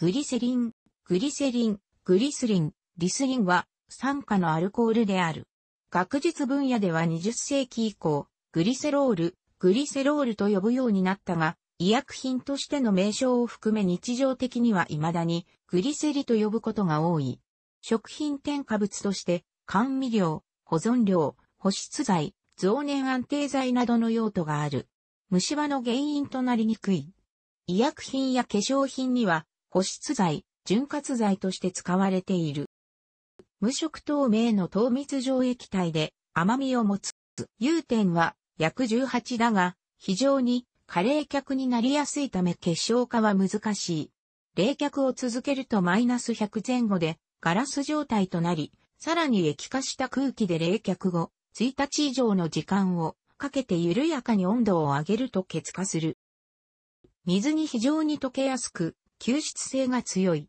グリセリン、グリセリン、グリスリン、リスリンは酸化のアルコールである。学術分野では20世紀以降、グリセロール、グリセロールと呼ぶようになったが、医薬品としての名称を含め日常的には未だにグリセリと呼ぶことが多い。食品添加物として、甘味料、保存料、保湿剤、増粘安定剤などの用途がある。虫歯の原因となりにくい。医薬品や化粧品には保湿剤、潤滑剤として使われている。無色透明の糖密状液体で甘みを持つ。融点は約18だが、非常に過冷却になりやすいため結晶化は難しい。冷却を続けるとマイナス100前後でガラス状態となり、さらに液化した空気で冷却後、1日以上の時間をかけて緩やかに温度を上げると結化する。水に非常に溶けやすく、吸湿性が強い。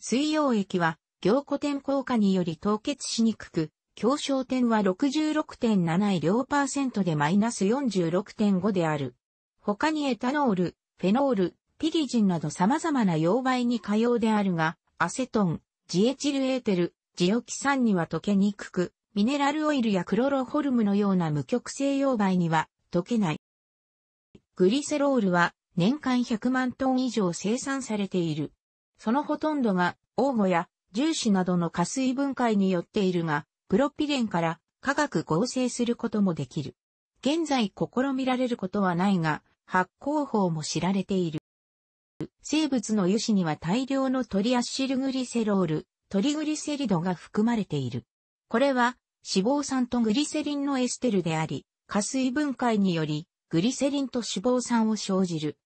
水溶液は凝固点効果により凍結しにくく、強焦点は66.7両パーセントでマイナス46.5である。他にエタノール、フェノール、ピリジンなど様々な溶媒に可用であるが、アセトン、ジエチルエーテル、ジオキ酸には溶けにくく、ミネラルオイルやクロロホルムのような無極性溶媒には溶けない。グリセロールは年間100万トン以上生産されている。そのほとんどが、黄土や重視などの加水分解によっているが、プロピレンから化学合成することもできる。現在試みられることはないが、発酵法も知られている。生物の油脂には大量のトリアッシルグリセロール、トリグリセリドが含まれている。これは脂肪酸とグリセリンのエステルであり、加水分解によりグリセリンと脂肪酸を生じる。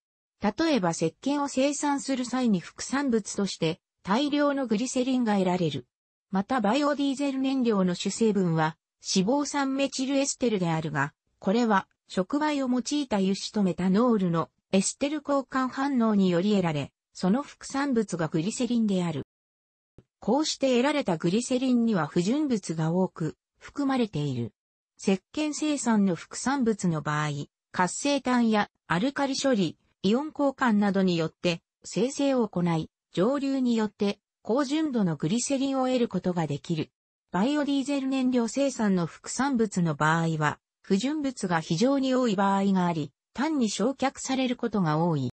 例えば石鹸を生産する際に副産物として大量のグリセリンが得られる。またバイオディーゼル燃料の主成分は脂肪酸メチルエステルであるが、これは触媒を用いた油脂とメタノールのエステル交換反応により得られ、その副産物がグリセリンである。こうして得られたグリセリンには不純物が多く含まれている。石鹸生産の副産物の場合、活性炭やアルカリ処理、イオン交換などによって生成を行い、上流によって高純度のグリセリンを得ることができる。バイオディーゼル燃料生産の副産物の場合は、不純物が非常に多い場合があり、単に焼却されることが多い。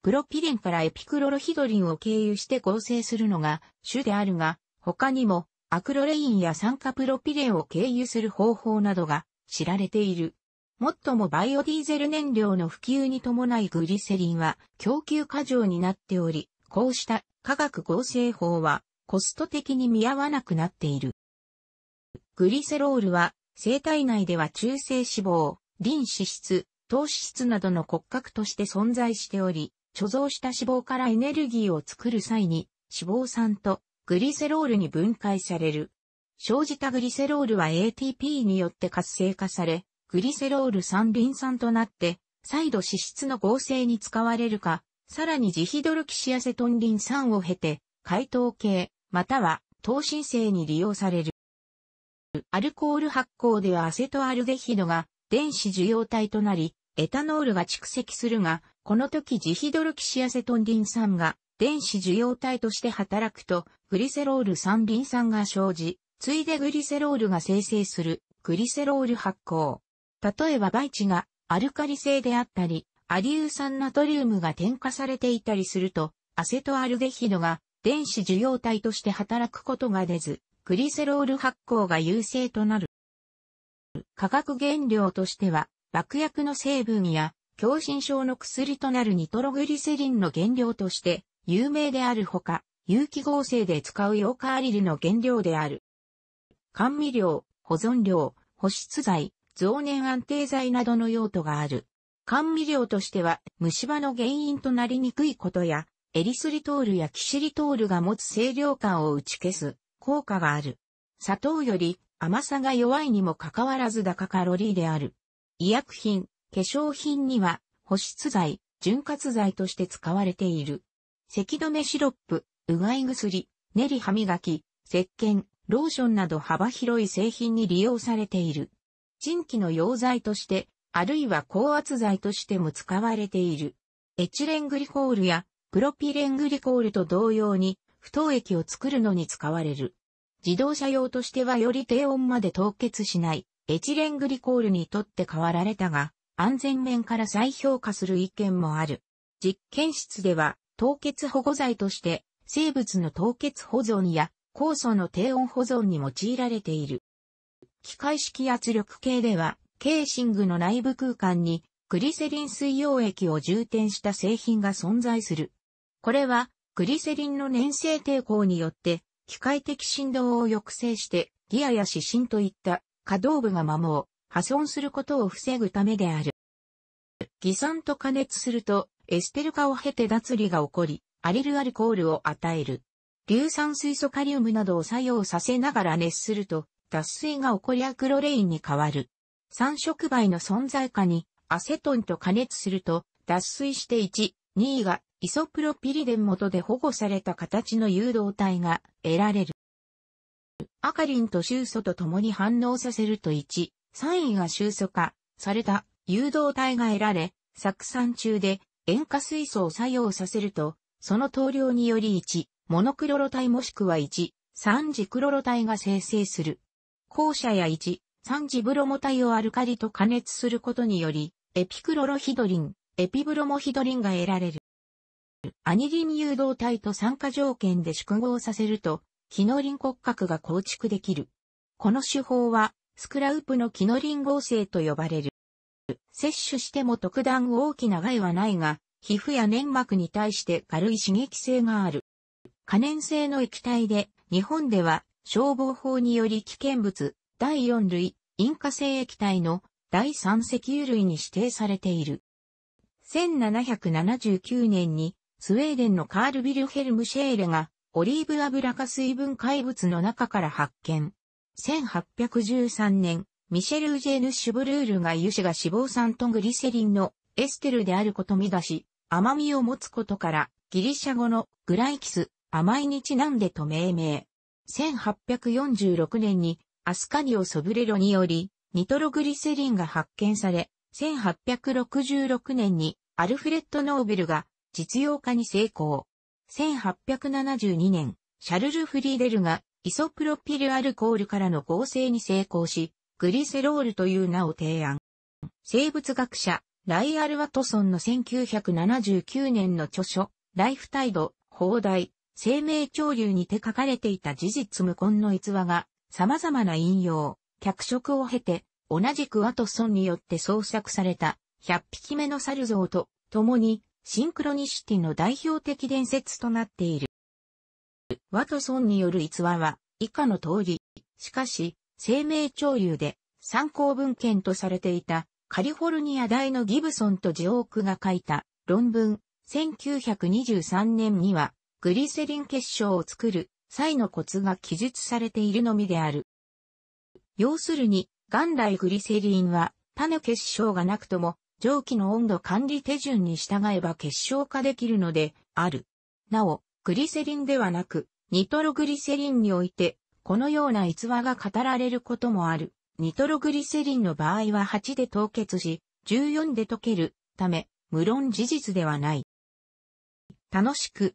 プロピレンからエピクロロヒドリンを経由して合成するのが主であるが、他にもアクロレインや酸化プロピレンを経由する方法などが知られている。もっともバイオディーゼル燃料の普及に伴いグリセリンは供給過剰になっており、こうした化学合成法はコスト的に見合わなくなっている。グリセロールは生体内では中性脂肪、リン脂質、糖脂質などの骨格として存在しており、貯蔵した脂肪からエネルギーを作る際に脂肪酸とグリセロールに分解される。生じたグリセロールは ATP によって活性化され、グリセロール酸リン酸となって、再度脂質の合成に使われるか、さらにジヒドルキシアセトンリン酸を経て、解糖系、または糖新生に利用される。アルコール発酵ではアセトアルデヒドが電子受容体となり、エタノールが蓄積するが、この時ジヒドルキシアセトンリン酸が電子受容体として働くと、グリセロール酸リン酸が生じ、ついでグリセロールが生成するグリセロール発酵。例えばバイチがアルカリ性であったり、アリウ酸ナトリウムが添加されていたりすると、アセトアルデヒドが電子受容体として働くことが出ず、グリセロール発酵が優勢となる。化学原料としては、爆薬の成分や、狭心症の薬となるニトログリセリンの原料として、有名であるほか、有機合成で使うヨーカーリルの原料である。甘味料、保存料、保湿剤、増粘安定剤などの用途がある。甘味料としては虫歯の原因となりにくいことや、エリスリトールやキシリトールが持つ清涼感を打ち消す効果がある。砂糖より甘さが弱いにもかかわらず高カロリーである。医薬品、化粧品には保湿剤、潤滑剤として使われている。咳止めシロップ、うがい薬、練り歯磨き、石鹸、ローションなど幅広い製品に利用されている。沈気の溶剤として、あるいは高圧剤としても使われている。エチレングリコールやプロピレングリコールと同様に、不凍液を作るのに使われる。自動車用としてはより低温まで凍結しないエチレングリコールにとって変わられたが、安全面から再評価する意見もある。実験室では凍結保護剤として生物の凍結保存や酵素の低温保存に用いられている。機械式圧力計では、ケーシングの内部空間にグリセリン水溶液を充填した製品が存在する。これは、グリセリンの粘性抵抗によって、機械的振動を抑制して、ギアや指針といった可動部が摩耗、破損することを防ぐためである。偽酸と加熱すると、エステル化を経て脱離が起こり、アリルアルコールを与える。硫酸水素カリウムなどを作用させながら熱すると、脱水が起こりアクロレインに変わる。三触媒の存在下にアセトンと加熱すると脱水して1、2がイソプロピリデン元で保護された形の誘導体が得られる。アカリンと臭素と共に反応させると1、3位が臭素化された誘導体が得られ、酢酸中で塩化水素を作用させると、その投量により1、モノクロロ体もしくは1、3次クロロ体が生成する。校舎や1、3次ブロモ体をアルカリと加熱することにより、エピクロロヒドリン、エピブロモヒドリンが得られる。アニリン誘導体と酸化条件で縮合させると、キノリン骨格が構築できる。この手法は、スクラウプのキノリン合成と呼ばれる。摂取しても特段大きな害はないが、皮膚や粘膜に対して軽い刺激性がある。可燃性の液体で、日本では消防法により危険物、第4類、引火性液体の第3石油類に指定されている。1779年にスウェーデンのカール・ビルヘルム・シェーレがオリーブ油か水分解物の中から発見。1813年、ミシェル・ジェーヌ・シュブルールが油脂が脂肪酸とグリセリンのエステルであること見出し、甘みを持つことからギリシャ語のグライキス、甘いにちなんでと命名。1846年にアスカニオ・ソブレロにより、ニトログリセリンが発見され、1866年にアルフレッド・ノーベルが実用化に成功。1872年、シャルル・フリーデルがイソプロピルアルコールからの合成に成功し、グリセロールという名を提案。生物学者、ライアル・ワトソンの1979年の著書、ライフタイド、放題、生命潮流にて書かれていた事実無根の逸話が、様々な引用、脚色を経て、同じくワトソンによって創作された、100匹目の猿像と、共に、シンクロニシティの代表的伝説となっている。ワトソンによる逸話は、以下の通り、しかし、生命潮流で、参考文献とされていた、カリフォルニア大のギブソンとジオークが書いた論文1923年にはグリセリン結晶を作る際のコツが記述されているのみである。要するに、元来グリセリンは種結晶がなくとも蒸気の温度管理手順に従えば結晶化できるのである。なお、グリセリンではなく、ニトログリセリンにおいて、このような逸話が語られることもある。ニトログリセリンの場合は8で凍結し、14で溶けるため、無論事実ではない。楽しく、